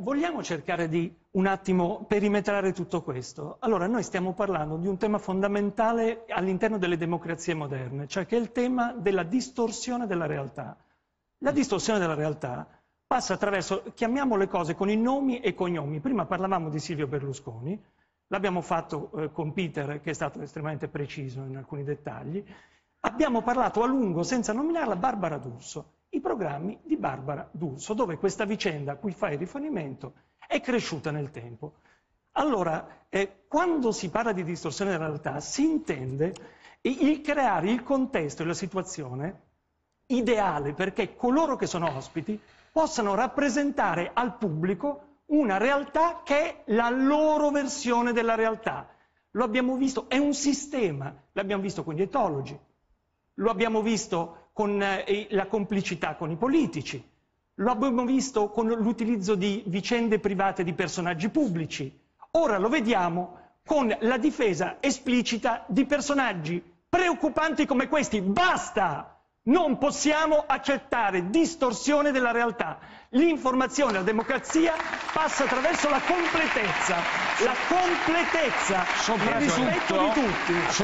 vogliamo cercare di un attimo perimetrare tutto questo? Allora, noi stiamo parlando di un tema fondamentale all'interno delle democrazie moderne, cioè che è il tema della distorsione della realtà. La distorsione della realtà passa attraverso, chiamiamo le cose con i nomi e cognomi. Prima parlavamo di Silvio Berlusconi, l'abbiamo fatto eh, con Peter, che è stato estremamente preciso in alcuni dettagli. Abbiamo parlato a lungo, senza nominarla, Barbara D'Urso programmi di Barbara D'Urso, dove questa vicenda a cui fai riferimento è cresciuta nel tempo. Allora, eh, quando si parla di distorsione della realtà, si intende il creare il contesto e la situazione ideale perché coloro che sono ospiti possano rappresentare al pubblico una realtà che è la loro versione della realtà. Lo abbiamo visto, è un sistema, l'abbiamo visto con gli etologi, lo abbiamo visto con eh, la complicità con i politici, lo abbiamo visto con l'utilizzo di vicende private di personaggi pubblici, ora lo vediamo con la difesa esplicita di personaggi preoccupanti come questi. Basta! Non possiamo accettare distorsione della realtà. L'informazione, la democrazia passa attraverso la completezza, la completezza, il rispetto di tutti.